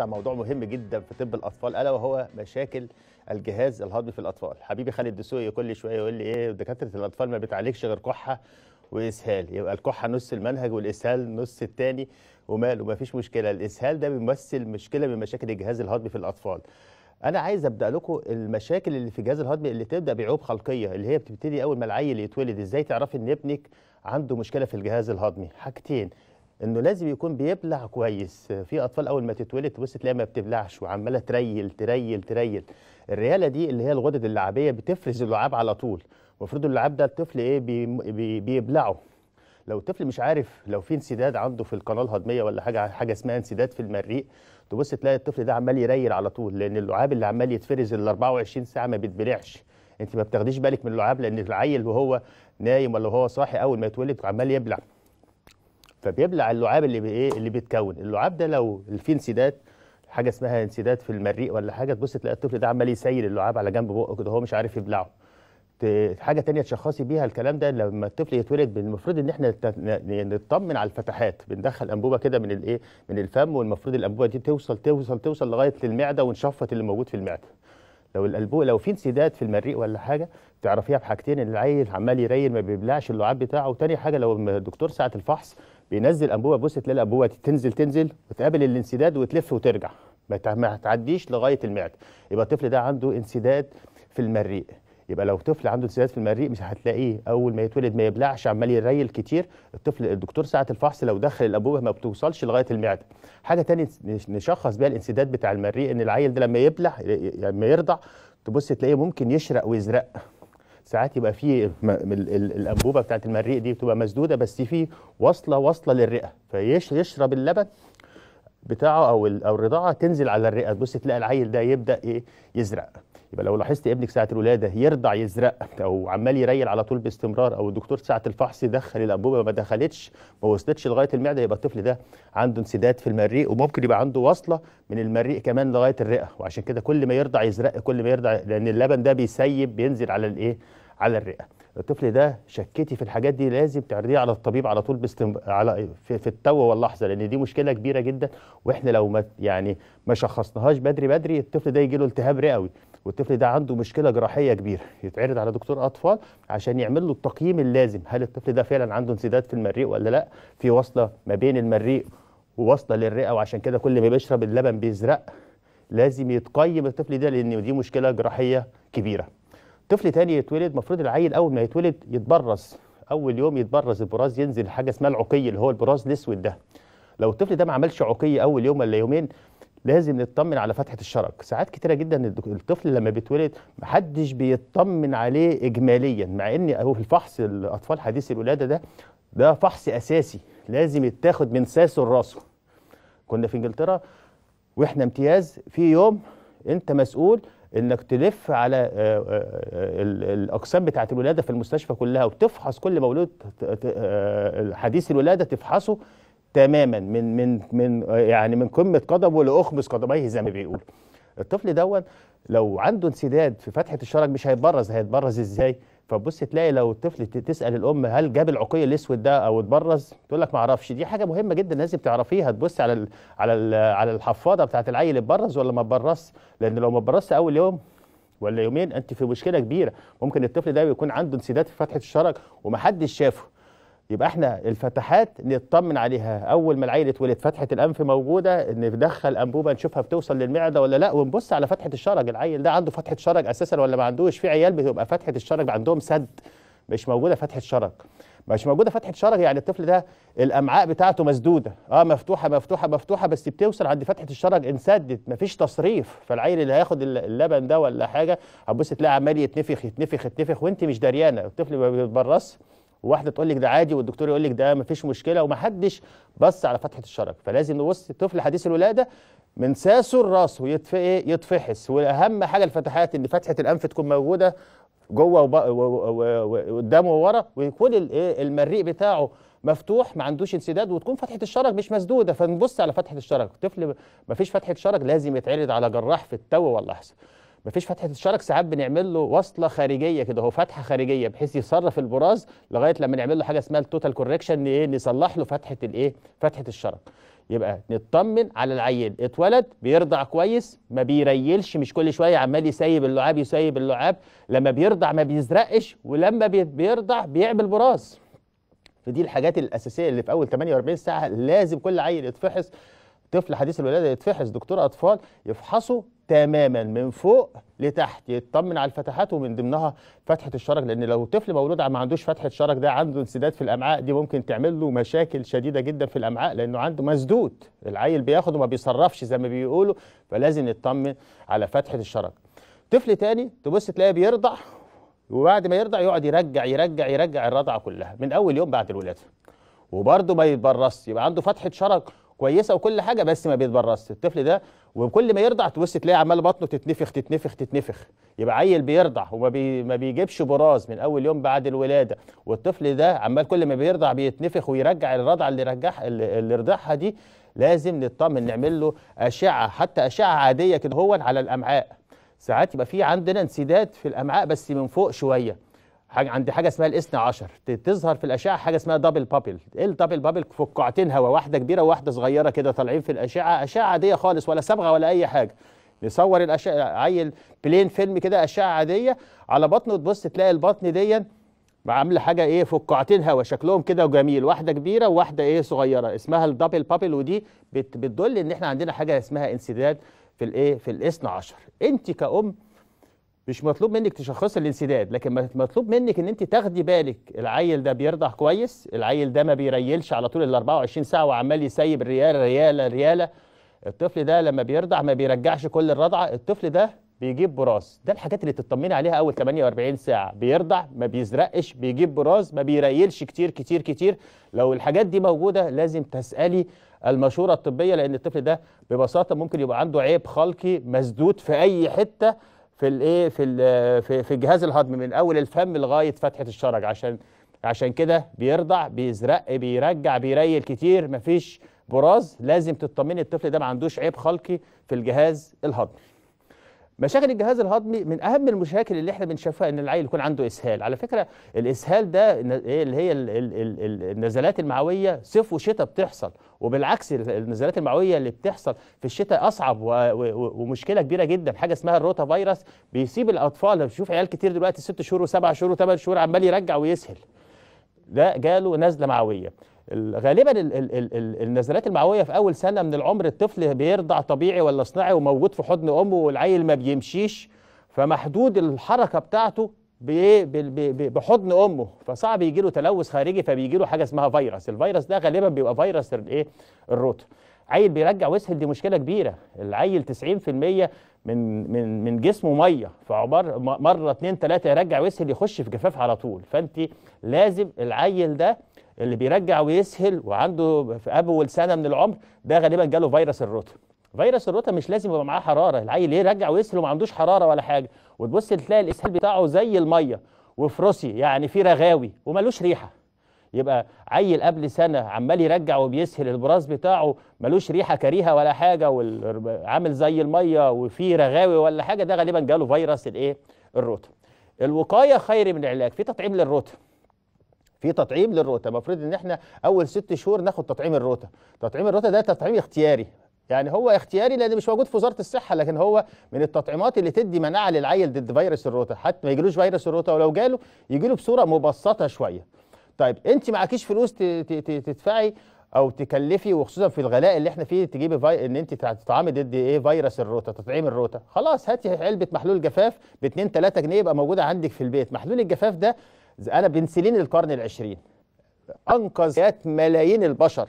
على موضوع مهم جدا في طب الاطفال الا وهو مشاكل الجهاز الهضمي في الاطفال حبيبي خالد الدسوقي كل شويه يقول لي ايه دكاتره الاطفال ما بتعالجش غير كحه واسهال يبقى الكحه نص المنهج والاسهال نص الثاني وماله ما فيش مشكله الاسهال ده بيمثل مشكله من مشاكل الجهاز الهضمي في الاطفال انا عايز ابدا لكم المشاكل اللي في الجهاز الهضمي اللي تبدا بعيوب خلقيه اللي هي بتبتدي اول ما العيل يتولد ازاي تعرفي ان ابنك عنده مشكله في الجهاز الهضمي حاجتين انه لازم يكون بيبلع كويس في اطفال اول ما تتولد تبص تلاقي ما بتبلعش وعماله تريل تريل تريل الرياله دي اللي هي الغدد اللعابيه بتفرز اللعاب على طول المفروض اللعاب ده الطفل ايه بي بي بيبلعه لو الطفل مش عارف لو في انسداد عنده في القناه الهضميه ولا حاجه حاجه اسمها انسداد في المريء تبص تلاقي الطفل ده عمال يريل على طول لان اللعاب اللي عمال يتفرز ال 24 ساعه ما بيتبلعش انت ما بتاخديش بالك من اللعاب لان العيل وهو نايم ولا هو صاحي اول ما يتولد عمال يبلع فبيبلع اللعاب اللي بايه اللي بيتكون اللعاب ده لو في انسداد حاجه اسمها انسداد في المريء ولا حاجه تبص تلاقي الطفل ده عمال يسيل اللعاب على جنب بقه كده هو مش عارف يبلعه حاجه تانية تشخصي بيها الكلام ده لما الطفل يتولد المفروض ان احنا نطمن على الفتحات بندخل انبوبه كده من الايه من الفم والمفروض الانبوبه دي توصل توصل توصل لغايه للمعده ونشفط اللي موجود في المعده لو الانبوبه لو في انسداد في المريء ولا حاجه تعرفيها بحاجتين ان العيل عمال يريل ما بيبلعش اللعاب بتاعه وتاني حاجه لو الدكتور ساعه الفحص بينزل انبوبه بص تلاقي الانبوبه تنزل تنزل وتقابل الانسداد وتلف وترجع ما تعديش لغايه المعده يبقى الطفل ده عنده انسداد في المريء يبقى لو طفل عنده انسداد في المريء مش هتلاقيه اول ما يتولد ما يبلعش عمال يريل كتير الطفل الدكتور ساعه الفحص لو دخل الانبوبه ما بتوصلش لغايه المعده حاجه تانية نشخص بيها الانسداد بتاع المريء ان العيل ده لما يبلع لما يرضع تبص تلاقيه ممكن يشرق ويزرق ساعات يبقى في الانبوبه بتاعت المريء دي بتبقى مسدوده بس في وصله وصله للرئه فيشرب اللبن بتاعه او او الرضاعه تنزل على الرئه تبص تلاقي العيل ده يبدا ايه يزرق يبقى لو لاحظت ابنك ساعه الولاده يرضع يزرق او عمال يريل على طول باستمرار او الدكتور ساعه الفحص دخل الانبوبه ما دخلتش ما وصلتش لغايه المعده يبقى الطفل ده عنده انسداد في المريء وممكن يبقى عنده وصله من المريء كمان لغايه الرئه وعشان كده كل ما يرضع يزرق كل ما يرضع لان اللبن ده بيسيب بينزل على الايه على الرئه الطفل ده شكتي في الحاجات دي لازم تعرضيه على الطبيب على طول باستم... على في, في التو واللحظه لان دي مشكله كبيره جدا واحنا لو ما يعني ما شخصناهاش بدري بدري الطفل ده يجي له التهاب رئوي والطفل ده عنده مشكله جراحيه كبيره يتعرض على دكتور اطفال عشان يعمل له التقييم اللازم هل الطفل ده فعلا عنده انسداد في المريء ولا لا في وصله ما بين المريء ووصله للرئه وعشان كده كل ما بيشرب اللبن بيزرق لازم يتقيم الطفل ده لان دي مشكله جراحيه كبيره طفل تاني يتولد المفروض العيل اول ما يتولد يتبرز اول يوم يتبرز البراز ينزل حاجه اسمها العقي اللي هو البراز الاسود ده لو الطفل ده ما عملش عقي اول يوم ولا يومين لازم نطمن على فتحه الشرج ساعات كتيره جدا الطفل لما بيتولد محدش بيطمن عليه اجماليا مع ان هو في الفحص الاطفال حديث الولاده ده ده فحص اساسي لازم يتاخد من ساسه لراسه كنا في انجلترا واحنا امتياز في يوم انت مسؤول انك تلف على آه، آه، آه، الاقسام بتاعه الولاده في المستشفى كلها وتفحص كل مولود حديث الولاده تفحصه تماما من من من يعني من قمه قدمه لاخبز قدميه زي ما بيقولوا الطفل دون لو عنده انسداد في فتحه الشرج مش هيتبرز هيتبرز ازاي فبص تلاقي لو الطفل تسال الام هل جاب العقي الاسود ده او اتبرز تقول لك ما اعرفش دي حاجه مهمه جدا لازم تعرفيها تبص على الـ على الـ على الحفاضه بتاعه العيل اتبرز ولا ما اتبرزش لان لو ما اتبرزش اول يوم ولا يومين انت في مشكله كبيره ممكن الطفل ده يكون عنده انسداد في فتحه الشرج ومحدش شافه يبقى احنا الفتحات نطمن عليها اول ما العيل اتولد فتحه الانف موجوده ندخل انبوبه نشوفها بتوصل للمعده ولا لا ونبص على فتحه الشرج العيل ده عنده فتحه شرج اساسا ولا ما عندوش في عيال بتبقى فتحه الشرج عندهم سد مش موجوده فتحه شرج مش موجوده فتحه شرج يعني الطفل ده الامعاء بتاعته مسدوده اه مفتوحه مفتوحه مفتوحه بس بتوصل عند فتحه الشرج انسدت مفيش تصريف فالعيل اللي هياخد اللبن ده ولا حاجه هتبص تلاقي عمال يتنفخ يتنفخ يتنفخ وانت مش دريانه الطفل ما بيتبرص وواحده تقول لك ده عادي والدكتور يقول لك ده مفيش مشكله ومحدش بص على فتحه الشرج فلازم نبص الطفل حديث الولاده من ساسه لراسه إيه؟ يتفحص واهم حاجه الفتحات ان فتحه الانف تكون موجوده جوه وقدامه وورا ويكون إيه؟ المريء بتاعه مفتوح ما عندوش انسداد وتكون فتحه الشرج مش مسدوده فنبص على فتحه الشرج طفل ما فيش فتحه شرج لازم يتعرض على جراح في التو والله احسن مفيش فتحه الشرج ساعات بنعمل له وصله خارجيه كده هو فتحه خارجيه بحيث يصرف البراز لغايه لما نعمل له حاجه اسمها التوتال كوركشن ايه نصلح له فتحه الايه فتحه الشرج يبقى نطمن على العيل اتولد بيرضع كويس ما بيريلش مش كل شويه عمال يسيب اللعاب يسيب اللعاب لما بيرضع ما بيزرقش ولما بيرضع بيعمل براز فدي الحاجات الاساسيه اللي في اول 48 ساعه لازم كل عيل يتفحص طفل حديث الولاده يتفحص دكتور اطفال يفحصه تماما من فوق لتحت يطمن على الفتحات ومن ضمنها فتحه الشرج لان لو طفل مولود ما عندوش فتحه شرج ده عنده انسداد في الامعاء دي ممكن تعمل له مشاكل شديده جدا في الامعاء لانه عنده مسدود العيل بياخد وما بيصرفش زي ما بيقولوا فلازم نطمن على فتحه الشرج طفل تاني تبص تلاقيه بيرضع وبعد ما يرضع يقعد يرجع يرجع يرجع الرضعه كلها من اول يوم بعد الولاده وبرضه ما يتبرص يبقى عنده فتحه شرج كويسه وكل حاجه بس ما بيتبرصش الطفل ده وكل ما يرضع تبص تلاقي عمال بطنه تتنفخ تتنفخ تتنفخ يبقى عيل بيرضع وما بي ما بيجيبش براز من اول يوم بعد الولاده والطفل ده عمال كل ما بيرضع بيتنفخ ويرجع الرضعه اللي رجعها اللي رضعها دي لازم نطمن نعمل له اشعه حتى اشعه عاديه كده هو على الامعاء ساعات يبقى في عندنا انسداد في الامعاء بس من فوق شويه حاجة عندي حاجه اسمها الاثنى عشر تظهر في الاشعه حاجه اسمها دبل بابل ايه الدبل بابل فقاعتين هواء واحده كبيره وواحده صغيره كده طالعين في الاشعه اشعه عاديه خالص ولا صبغه ولا اي حاجه نصور الاشعه عيل بلين فيلم كده اشعه عاديه على بطنه تبص تلاقي البطن دي عامله حاجه ايه فقاعتين هواء شكلهم كده وجميل واحده كبيره وواحده ايه صغيره اسمها الدبل بابل ودي بتدل ان احنا عندنا حاجه اسمها انسداد في الايه في الاثنى عشر انت كأم مش مطلوب منك تشخص الانسداد لكن مطلوب منك ان انت تاخدي بالك العيل ده بيرضع كويس العيل ده ما بيريلش على طول ال 24 ساعه وعمال يسيب الريال رياله رياله الطفل ده لما بيرضع ما بيرجعش كل الرضعه الطفل ده بيجيب براز ده الحاجات اللي تطمني عليها اول 48 ساعه بيرضع ما بيزرقش بيجيب براز ما بيريلش كتير كتير كتير لو الحاجات دي موجوده لازم تسالي المشوره الطبيه لان الطفل ده ببساطه ممكن يبقى عنده عيب خلقي مسدود في اي حته في الايه في في, في جهاز من اول الفم لغايه فتحه الشرج عشان عشان كده بيرضع بيزرق بيرجع بيريل كتير مفيش براز لازم تطمني الطفل ده ما عندوش عيب خلقي في الجهاز الهضمي مشاكل الجهاز الهضمي من اهم المشاكل اللي احنا بنشوفها ان العيل يكون عنده اسهال على فكره الاسهال ده إيه اللي هي النزلات المعويه صيف وشتاء بتحصل وبالعكس النزلات المعويه اللي بتحصل في الشتاء اصعب ومشكله كبيره جدا حاجه اسمها الروتا فيروس بيسيب الاطفال بشوف عيال كتير دلوقتي ست شهور وسبع شهور وثمان شهور عمال يرجع ويسهل ده جاله نزله معويه غالبا النزلات المعويه في اول سنه من العمر الطفل بيرضع طبيعي ولا صناعي وموجود في حضن امه والعيل ما بيمشيش فمحدود الحركه بتاعته بحضن امه فصعب يجي له تلوث خارجي فبيجي له حاجه اسمها فيروس الفيروس ده غالبا بيبقى فيروس الايه الروت عيل بيرجع ويسهل دي مشكله كبيره العيل 90% من من من جسمه ميه فعبر مره اثنين ثلاثه يرجع ويسهل يخش في جفاف على طول فانت لازم العيل ده اللي بيرجع ويسهل وعنده في اول سنه من العمر ده غالبا جاله فيروس الروتا فيروس الروتا مش لازم يبقى معاه حراره العيل ايه رجع ويسهل وما عندوش حراره ولا حاجه وتبص تلاقي الاسهال بتاعه زي الميه وفروسي يعني في رغاوي وملوش ريحه يبقى عيل قبل سنه عمال يرجع وبيسهل البراز بتاعه ملوش ريحه كريهه ولا حاجه وعامل زي الميه وفي رغاوي ولا حاجه ده غالبا جاله فيروس الايه الروتا الوقايه خير من العلاج في تطعيم للروتا في تطعيم للروتا المفروض ان احنا اول ست شهور ناخد تطعيم الروتا تطعيم الروتا ده تطعيم اختياري يعني هو اختياري لان مش موجود في وزاره الصحه لكن هو من التطعيمات اللي تدي مناعه للعيل ضد فيروس الروتا حتى ما يجيلوش فيروس الروتا ولو جاله يجيله بصوره مبسطه شويه طيب انت معكيش فلوس تدفعي او تكلفي وخصوصا في الغلاء اللي احنا فيه تجيبي في... ان انت تطعمي ضد ايه فيروس الروتا تطعيم الروتا خلاص هاتي علبه محلول جفاف ب 2 3 جنيه يبقى موجوده عندك في البيت محلول الجفاف ده انا بنسلين القرن العشرين انقذ حيات ملايين البشر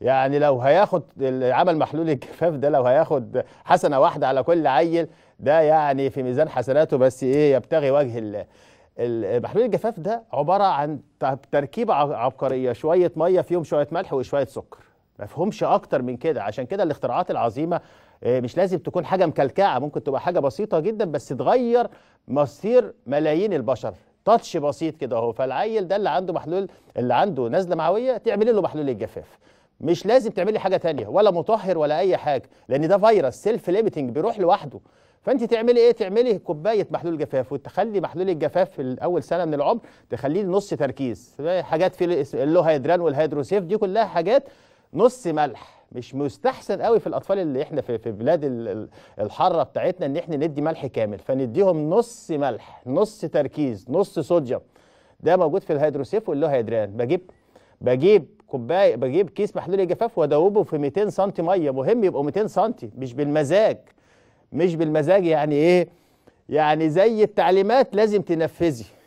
يعني لو هياخد عمل محلول الجفاف ده لو هياخد حسنه واحده على كل عيل ده يعني في ميزان حسناته بس ايه يبتغي وجه الله محلول الجفاف ده عباره عن تركيبه عبقريه شويه ميه فيهم شويه ملح وشويه سكر ما فيهمش اكتر من كده عشان كده الاختراعات العظيمه آه، مش لازم تكون حاجه مكلكعه ممكن تبقى حاجه بسيطه جدا بس تغير مصير ملايين البشر تاتش بسيط كده اهو فالعيل ده اللي عنده محلول اللي عنده نزله معويه تعملي له محلول الجفاف مش لازم تعملي حاجه ثانيه ولا مطهر ولا اي حاجه لان ده فيروس سيلف ليميتنج بيروح لوحده فانت تعملي ايه تعملي كوبايه محلول جفاف وتخلي محلول الجفاف في اول سنه من العمر تخليه نص تركيز حاجات في اللوهيدران والهيدروسيف دي كلها حاجات نص ملح مش مستحسن قوي في الاطفال اللي احنا في, في بلاد الحاره بتاعتنا ان احنا ندي ملح كامل فنديهم نص ملح نص تركيز نص صوديوم ده موجود في الهيدروسيف هيدران بجيب بجيب كوبايه بجيب كيس محلول الجفاف وادوبه في 200 سم ميه مهم يبقوا 200 سم مش بالمزاج مش بالمزاج يعني ايه يعني زي التعليمات لازم تنفذي